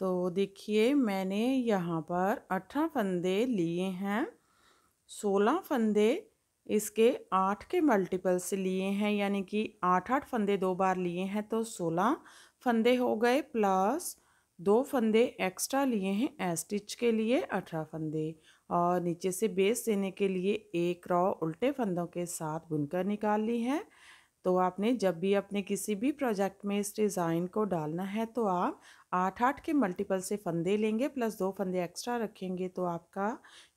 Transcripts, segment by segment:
तो देखिए मैंने यहाँ पर अठारह फंदे लिए हैं सोलह फंदे इसके आठ के मल्टीपल से लिए हैं यानी कि आठ आठ फंदे दो बार लिए हैं तो सोलह फंदे हो गए प्लस दो फंदे एक्स्ट्रा लिए हैं स्टिच के लिए अठारह फंदे और नीचे से बेस देने के लिए एक रॉ उल्टे फंदों के साथ बुनकर निकाल ली है तो आपने जब भी अपने किसी भी प्रोजेक्ट में इस डिज़ाइन को डालना है तो आप आठ आठ के मल्टीपल से फंदे लेंगे प्लस दो फंदे एक्स्ट्रा रखेंगे तो आपका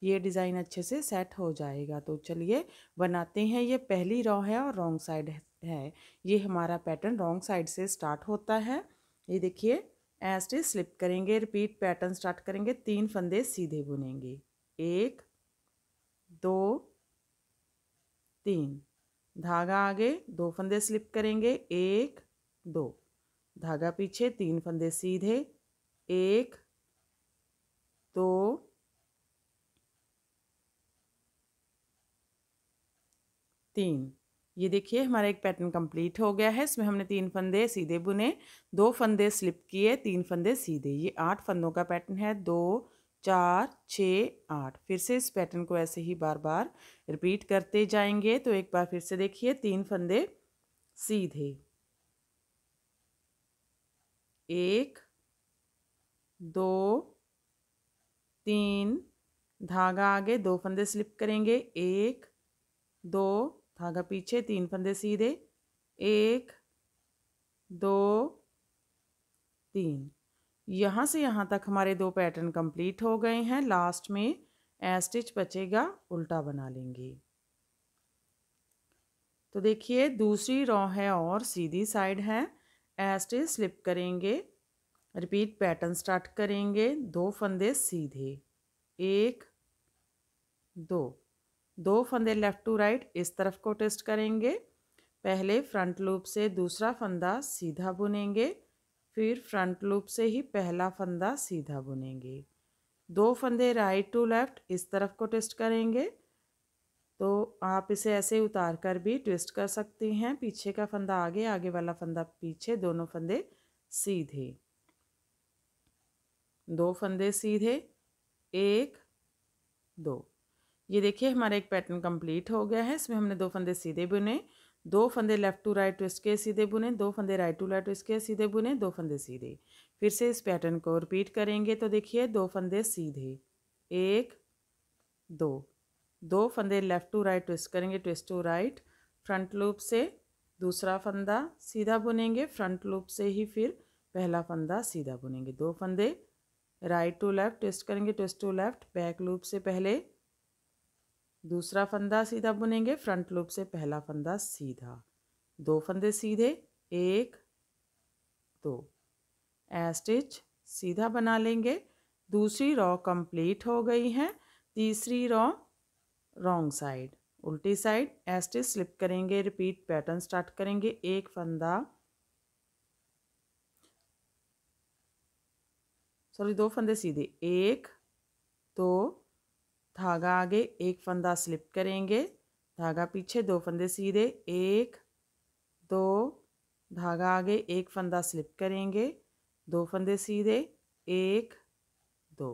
ये डिज़ाइन अच्छे से सेट हो जाएगा तो चलिए बनाते हैं ये पहली रॉ है और रॉन्ग साइड है ये हमारा पैटर्न रॉन्ग साइड से स्टार्ट होता है ये देखिए ऐसे स्लिप करेंगे रिपीट पैटर्न स्टार्ट करेंगे तीन फंदे सीधे बुनेंगे एक दो तीन धागा आगे दो फंदे स्लिप करेंगे एक दो धागा पीछे तीन फंदे सीधे एक दो तीन ये देखिए हमारा एक पैटर्न कंप्लीट हो गया है इसमें हमने तीन फंदे सीधे बुने दो फंदे स्लिप किए तीन फंदे सीधे ये आठ फंदों का पैटर्न है दो चार छः आठ फिर से इस पैटर्न को ऐसे ही बार बार रिपीट करते जाएंगे तो एक बार फिर से देखिए तीन फंदे सीधे एक दो तीन धागा आगे दो फंदे स्लिप करेंगे एक दो धागा पीछे तीन फंदे सीधे एक दो तीन यहाँ से यहाँ तक हमारे दो पैटर्न कंप्लीट हो गए हैं लास्ट में ए स्टिच बचेगा उल्टा बना लेंगे तो देखिए दूसरी रॉ है और सीधी साइड है ए स्टिच स्लिप करेंगे रिपीट पैटर्न स्टार्ट करेंगे दो फंदे सीधे एक दो दो फंदे लेफ़्ट टू राइट इस तरफ को टेस्ट करेंगे पहले फ्रंट लूप से दूसरा फंदा सीधा बुनेंगे फिर फ्रंट लूप से ही पहला फंदा सीधा बुनेंगे दो फंदे राइट टू लेफ़्ट इस तरफ को ट्विस्ट करेंगे तो आप इसे ऐसे उतार कर भी ट्विस्ट कर सकती हैं पीछे का फंदा आगे आगे वाला फंदा पीछे दोनों फंदे सीधे दो फंदे सीधे एक दो ये देखिए हमारा एक पैटर्न कंप्लीट हो गया है इसमें हमने दो फंदे सीधे बुने दो फंदे लेफ़्ट टू राइट ट्विस्ट के सीधे बुने दो फंदे राइट टू लेफ्ट ट्विस्ट के सीधे बुने दो फंदे सीधे फिर से इस पैटर्न को रिपीट करेंगे तो देखिए दो फंदे सीधे एक दो दो फंदे लेफ़्ट टू राइट ट्विस्ट करेंगे twist to right front loop से दूसरा फंदा सीधा बुनेंगे फ्रंट लूप से ही फिर पहला फंदा सीधा बुनेंगे दो फंदे राइट टू लेफ़्ट ट्विस्ट करेंगे twist to left back loop से पहले दूसरा फंदा सीधा बुनेंगे फ्रंट लूप से पहला फंदा सीधा दो फंदे सीधे एक दो ए स्टिच सीधा बना लेंगे दूसरी रॉ कंप्लीट हो गई है तीसरी रॉ रॉन्ग साइड उल्टी साइड एस्टिच स्लिप करेंगे रिपीट पैटर्न स्टार्ट करेंगे एक फंदा सॉरी दो फंदे सीधे एक दो धागा आगे एक फंदा स्लिप करेंगे धागा पीछे दो फंदे सीधे एक दो धागा आगे एक फंदा स्लिप करेंगे दो फंदे सीधे एक दो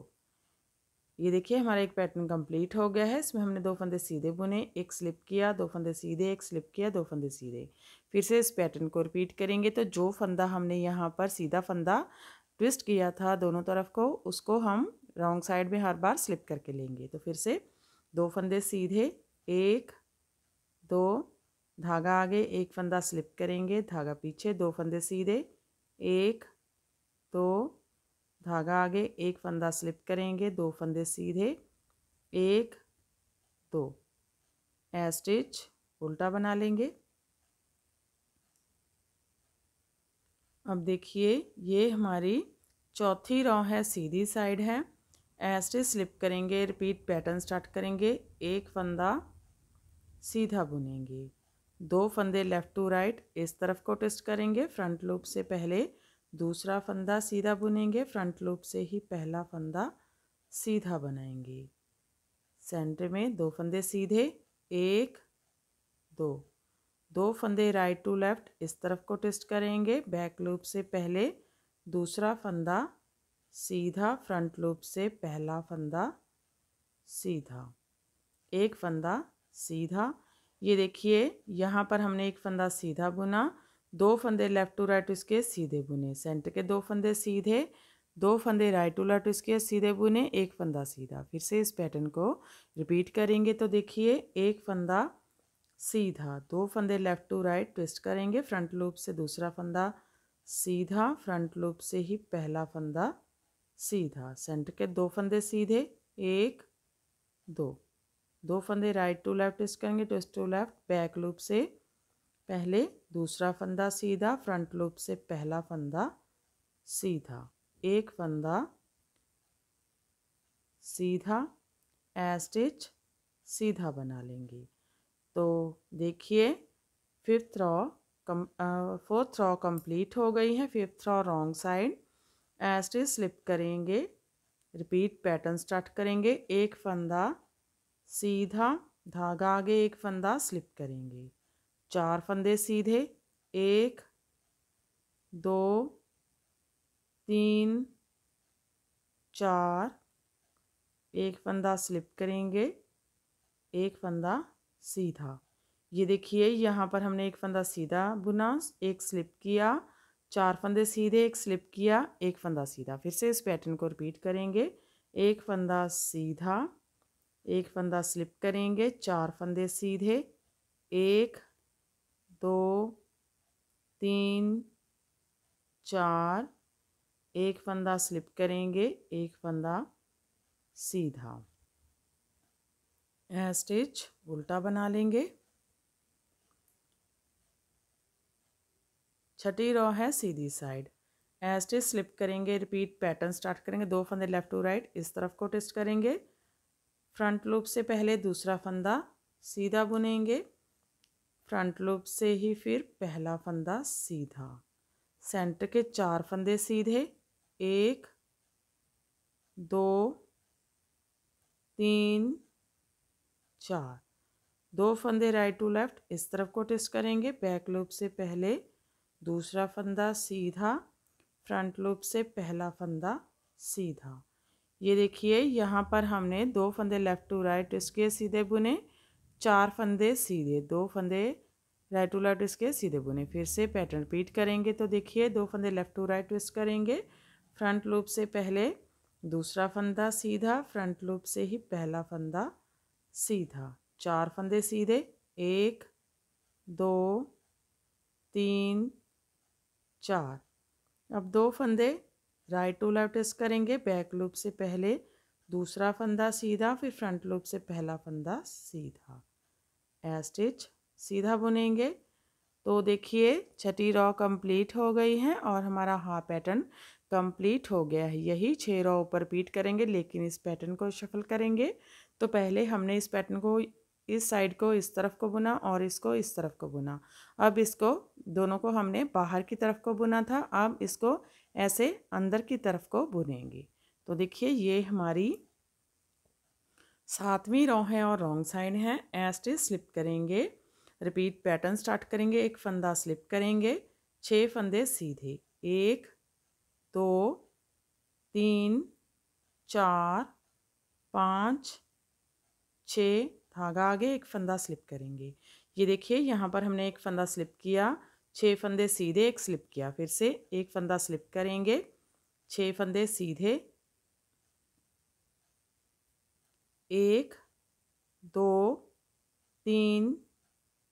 ये देखिए हमारा एक पैटर्न कंप्लीट हो गया है इसमें हमने दो फंदे सीधे बुने एक स्लिप किया दो फंदे सीधे एक स्लिप किया दो फंदे सीधे फिर से इस पैटर्न को रिपीट करेंगे तो जो फंदा हमने यहाँ पर सीधा फंदा ट्विस्ट किया था दोनों तरफ को उसको हम रॉन्ग साइड में हर बार स्लिप करके लेंगे तो फिर से दो फंदे सीधे एक दो धागा आगे एक फंदा स्लिप करेंगे धागा पीछे दो फंदे सीधे एक दो धागा आगे एक फंदा स्लिप करेंगे दो फंदे सीधे एक दो ए स्टिच उल्टा बना लेंगे अब देखिए ये हमारी चौथी रॉ है सीधी साइड है ऐसे स्लिप करेंगे रिपीट पैटर्न स्टार्ट करेंगे एक फंदा सीधा बुनेंगे दो फंदे लेफ़्ट टू राइट इस तरफ को ट्विस्ट करेंगे फ्रंट लूप से पहले दूसरा फंदा सीधा बुनेंगे फ्रंट लूप से ही पहला फंदा सीधा बनाएंगे सेंटर में दो फंदे सीधे एक दो दो फंदे राइट टू लेफ़्ट इस तरफ को ट्विस्ट करेंगे बैक लूप से पहले दूसरा फंदा सीधा फ्रंट लूप से पहला फंदा सीधा एक फंदा सीधा ये देखिए यहाँ पर हमने एक फंदा सीधा बुना दो फंदे लेफ़्ट टू राइट इसके सीधे बुने सेंटर के दो फंदे सीधे दो फंदे राइट टू लेफ्ट इसके सीधे बुने एक फंदा सीधा फिर से इस पैटर्न को रिपीट करेंगे तो देखिए एक फंदा सीधा दो फंदे लेफ़्ट टू राइट ट्विस्ट करेंगे फ्रंट लूप से दूसरा फंदा सीधा फ्रंट लूप से ही पहला फंदा सीधा सेंटर के दो फंदे सीधे एक दो दो फंदे राइट टू लेफ्ट ट्विस्ट करेंगे twist to left back loop से पहले दूसरा फंदा सीधा फ्रंट लूप से पहला फंदा सीधा एक फंदा सीधा ए स्टिच सीधा बना लेंगे तो देखिए fifth row come fourth row complete हो गई है फिफ्थ रॉ रॉन्ग साइड ऐसे स्लिप करेंगे रिपीट पैटर्न स्टार्ट करेंगे एक फंदा सीधा धागा आगे एक फंदा स्लिप करेंगे चार फंदे सीधे एक दो तीन चार एक फंदा स्लिप करेंगे एक फंदा सीधा ये देखिए यहाँ पर हमने एक फंदा सीधा बुना एक स्लिप किया चार फंदे सीधे एक स्लिप किया एक फंदा सीधा फिर से इस पैटर्न को रिपीट करेंगे एक फंदा सीधा एक फंदा स्लिप करेंगे चार फंदे सीधे एक दो तीन चार एक फंदा स्लिप करेंगे एक फंदा सीधा स्टिच उल्टा बना लेंगे छठी रो है सीधी साइड एज स्लिप करेंगे रिपीट पैटर्न स्टार्ट करेंगे दो फंदे लेफ्ट टू राइट इस तरफ को टेस्ट करेंगे फ्रंट लूप से पहले दूसरा फंदा सीधा बुनेंगे फ्रंट लूप से ही फिर पहला फंदा सीधा सेंटर के चार फंदे सीधे एक दो तीन चार दो फंदे राइट टू लेफ्ट इस तरफ को टेस्ट करेंगे बैक लूप से पहले दूसरा फंदा सीधा फ्रंट लूप से पहला फंदा सीधा ये देखिए यहाँ पर हमने दो फंदे लेफ़्ट टू राइट इसके सीधे बुने चार फंदे सीधे दो फंदे राइट टू लेफ्ट इसके सीधे बुने फिर से पैटर्न रिपीट करेंगे तो देखिए दो फंदे लेफ़्ट टू राइट ट्विस्ट करेंगे फ्रंट लूप से पहले दूसरा फंदा सीधा फ्रंट लूप से ही पहला फंदा सीधा चार फंदे सीधे एक दो तीन चार अब दो फंदे राइट टू लेफ्ट इस करेंगे बैक लूप से पहले दूसरा फंदा सीधा फिर फ्रंट लूप से पहला फंदा सीधा ए स्टिच सीधा बुनेंगे तो देखिए छठी रॉ कंप्लीट हो गई है और हमारा हा पैटर्न कंप्लीट हो गया है यही छः रॉ ऊपर पीट करेंगे लेकिन इस पैटर्न को शफल करेंगे तो पहले हमने इस पैटर्न को इस साइड को इस तरफ को बुना और इसको इस तरफ को बुना अब इसको दोनों को हमने बाहर की तरफ को बुना था अब इसको ऐसे अंदर की तरफ को बुनेंगे तो देखिए ये हमारी सातवीं रॉ है और रॉन्ग साइड है एस्ट स्लिप करेंगे रिपीट पैटर्न स्टार्ट करेंगे एक फंदा स्लिप करेंगे छः फंदे सीधे एक दो तीन चार पाँच छ धागा आगे एक फंदा स्लिप करेंगे ये देखिए यहाँ पर हमने एक फंदा स्लिप किया छः फंदे सीधे एक स्लिप किया फिर से एक फंदा स्लिप करेंगे छः फंदे सीधे एक दो तीन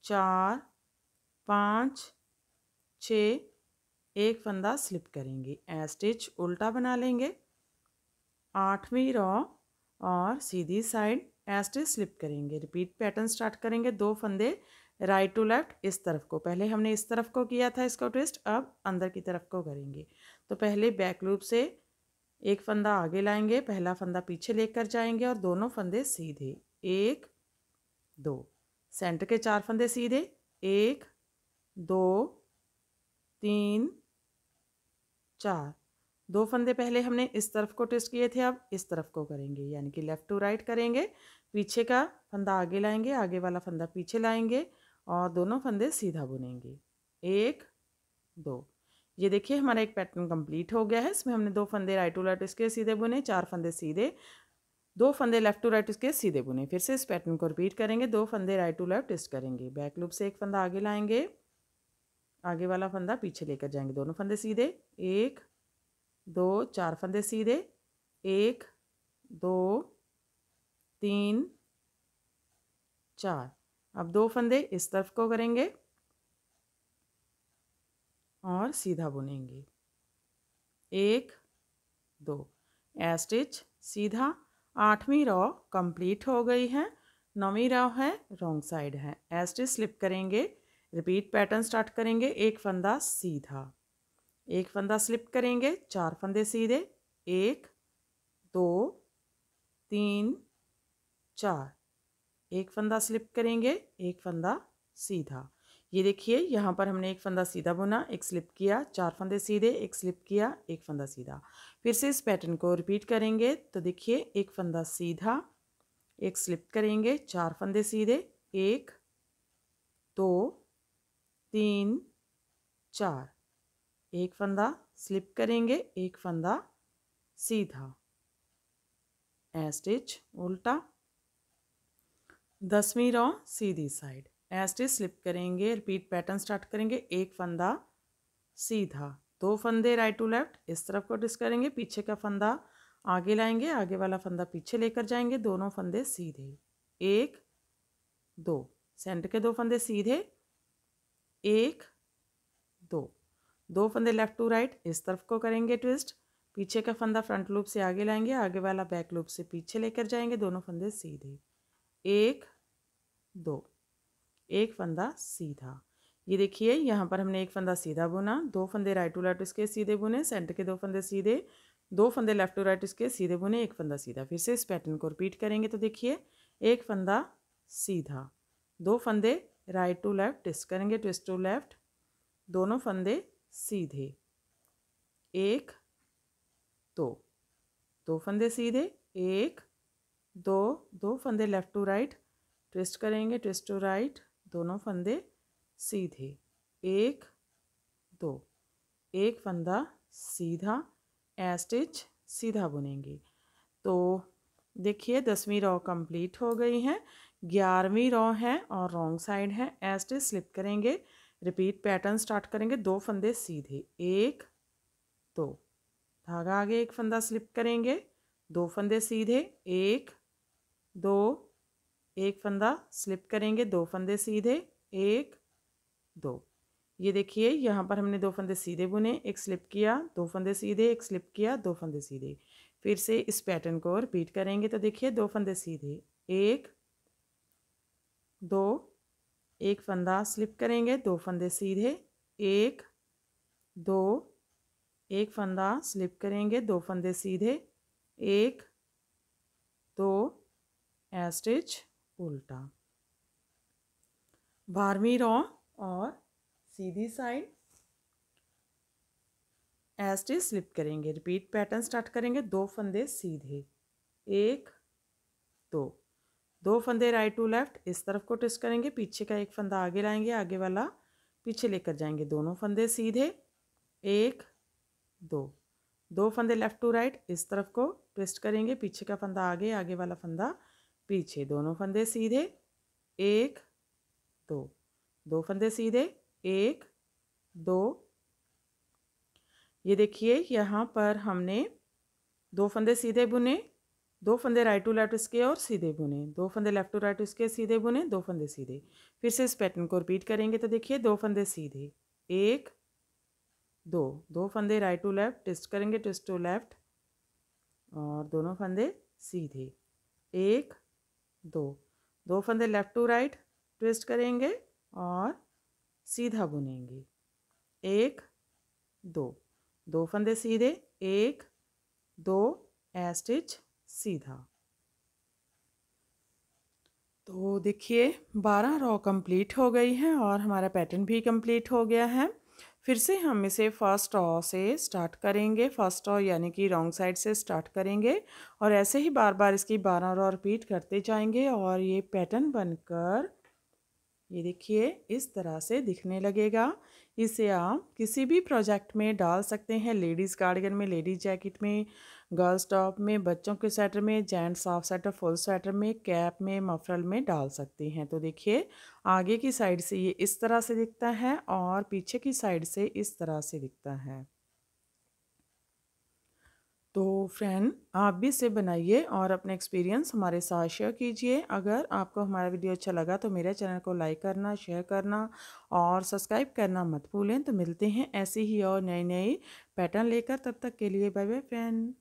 चार पाँच छ एक फंदा स्लिप करेंगे स्टिच उल्टा बना लेंगे आठवीं रॉ और सीधी साइड हैस्टिल स्लिप करेंगे रिपीट पैटर्न स्टार्ट करेंगे दो फंदे राइट टू लेफ्ट इस तरफ को पहले हमने इस तरफ को किया था इसको ट्विस्ट अब अंदर की तरफ को करेंगे तो पहले बैक लूप से एक फंदा आगे लाएंगे पहला फंदा पीछे लेकर जाएंगे और दोनों फंदे सीधे एक दो सेंटर के चार फंदे सीधे एक दो तीन चार दो फंदे पहले हमने इस तरफ को ट्विस्ट किए थे अब इस तरफ को करेंगे यानी कि लेफ़्ट टू राइट करेंगे पीछे का फंदा आगे लाएंगे आगे वाला फंदा पीछे लाएंगे और दोनों फंदे सीधा बुनेंगे एक दो ये देखिए हमारा एक पैटर्न कंप्लीट हो गया है इसमें हमने दो फंदे राइट टू लेफ्ट इसके सीधे बुने चार फंदे सीधे दो फंदे लेफ्ट टू राइट इसके सीधे बुने फिर से इस पैटर्न को रिपीट करेंगे दो फंदे राइट टू लेफ्ट टिस्ट करेंगे बैक लूप से एक फंदा आगे लाएंगे आगे वाला फंदा पीछे लेकर जाएंगे दोनों फंदे सीधे एक दो चार फंदे सीधे एक दो तीन चार अब दो फंदे इस तरफ को करेंगे और सीधा बुनेंगे एक दो ए स्टिच सीधा आठवीं रॉ कंप्लीट हो गई है नौवीं रॉ है रॉन्ग साइड है एस्टिच स्लिप करेंगे रिपीट पैटर्न स्टार्ट करेंगे एक फंदा सीधा एक फंदा स्लिप करेंगे चार फंदे सीधे एक दो तीन चार एक फंदा स्लिप करेंगे एक फंदा सीधा ये देखिए यहाँ पर हमने एक फंदा सीधा बुना एक स्लिप किया चार फंदे सीधे एक स्लिप किया एक फंदा सीधा फिर से इस पैटर्न को रिपीट करेंगे तो देखिए एक फंदा सीधा एक स्लिप करेंगे चार फंदे सीधे एक दो तीन चार एक फंदा स्लिप करेंगे एक फंदा सीधा ए स्टिच उल्टा दसवीं रॉ सीधी साइड ए स्टिच स्लिप करेंगे रिपीट पैटर्न स्टार्ट करेंगे एक फंदा सीधा दो फंदे राइट टू लेफ्ट इस तरफ को डिस करेंगे पीछे का फंदा आगे लाएंगे आगे वाला फंदा पीछे लेकर जाएंगे दोनों फंदे सीधे एक दो सेंटर के दो फंदे सीधे एक दो फंदे लेफ्ट टू राइट इस तरफ को करेंगे ट्विस्ट पीछे का फंदा फ्रंट लूप से आगे लाएंगे आगे वाला बैक लूप से पीछे लेकर जाएंगे दोनों फंदे सीधे एक दो एक फंदा सीधा ये देखिए यहाँ पर हमने एक फंदा सीधा बुना दो फंदे राइट टू लेफ्ट इसके सीधे बुने सेंटर के दो फंदे सीधे दो फंदे लेफ्ट टू राइट इसके सीधे बुने एक फंदा सीधा फिर से इस पैटर्न को रिपीट करेंगे तो देखिए एक फंदा सीधा दो फंदे राइट टू लेफ्ट ट्विस्ट करेंगे ट्विस्ट टू लेफ्ट दोनों फंदे सीधे एक दो दो फंदे सीधे एक दो दो फंदे लेफ़्ट टू राइट ट्विस्ट करेंगे ट्विस्ट टू राइट दोनों फंदे सीधे एक दो एक फंदा सीधा ए स्टिच सीधा बुनेंगे तो देखिए दसवीं रॉ कंप्लीट हो गई है ग्यारहवीं रॉ है और रॉन्ग साइड है ए स्टिच स्लिप करेंगे रिपीट पैटर्न स्टार्ट करेंगे दो फंदे सीधे एक दो धागा आगे एक फंदा स्लिप करेंगे दो फंदे सीधे एक दो एक फंदा स्लिप करेंगे दो फंदे सीधे एक दो ये देखिए यहाँ पर हमने दो फंदे सीधे बुने एक स्लिप किया दो फंदे सीधे एक स्लिप किया दो फंदे सीधे फिर से इस पैटर्न को रिपीट करेंगे तो देखिए दो फंदे सीधे एक दो एक फंदा स्लिप करेंगे दो फंदे सीधे एक दो एक फंदा स्लिप करेंगे दो फंदे सीधे एक दो एस्टिच उल्टा बारहवीं रॉ और सीधी साइड एस्टिच स्लिप करेंगे रिपीट पैटर्न स्टार्ट करेंगे दो फंदे सीधे एक दो दो फंदे राइट टू लेफ़्ट इस तरफ को ट्विस्ट करेंगे पीछे का एक फंदा आगे लाएंगे आगे वाला पीछे लेकर जाएंगे दोनों फंदे सीधे एक दो दो फंदे लेफ़्ट टू राइट इस तरफ को ट्विस्ट करेंगे पीछे का फंदा आगे आगे वाला फंदा पीछे दोनों फंदे सीधे एक दो दो फंदे सीधे एक दो ये देखिए यहाँ पर हमने दो फंदे सीधे बुने दो फंदे राइट टू लेफ्ट इसके और सीधे बुने दो फंदे लेफ्ट टू राइट इसके सीधे बुने दो फंदे सीधे फिर से इस पैटर्न को रिपीट करेंगे तो देखिए दो फंदे सीधे एक दो दो फंदे राइट टू लेफ्ट ट्विस्ट करेंगे ट्विस्ट टू लेफ्ट और दोनों फंदे सीधे एक दो दो फंदे लेफ्ट टू राइट ट्विस्ट करेंगे और सीधा बुनेंगे एक दो दो फंदे सीधे एक दो ए स्टिच सीधा तो देखिए बारह रॉ कंप्लीट हो गई है और हमारा पैटर्न भी कंप्लीट हो गया है फिर से हम इसे फर्स्ट रॉ से स्टार्ट करेंगे फर्स्ट रॉ यानी कि रॉन्ग साइड से स्टार्ट करेंगे और ऐसे ही बार बार इसकी बारह रॉ रिपीट करते जाएंगे और ये पैटर्न बनकर ये देखिए इस तरह से दिखने लगेगा इसे आप किसी भी प्रोजेक्ट में डाल सकते हैं लेडीज़ गार्डिगन में लेडीज़ जैकेट में गर्ल्स टॉप में बच्चों के स्वेटर में gents half sweater full sweater में कैप में मफरल में डाल सकते हैं तो देखिए आगे की साइड से ये इस तरह से दिखता है और पीछे की साइड से इस तरह से दिखता है तो फ्रेंड आप भी इसे बनाइए और अपने एक्सपीरियंस हमारे साथ शेयर कीजिए अगर आपको हमारा वीडियो अच्छा लगा तो मेरे चैनल को लाइक करना शेयर करना और सब्सक्राइब करना मत भूलें तो मिलते हैं ऐसे ही और नई नई पैटर्न लेकर तब तक के लिए बाय बाय फ्रेंड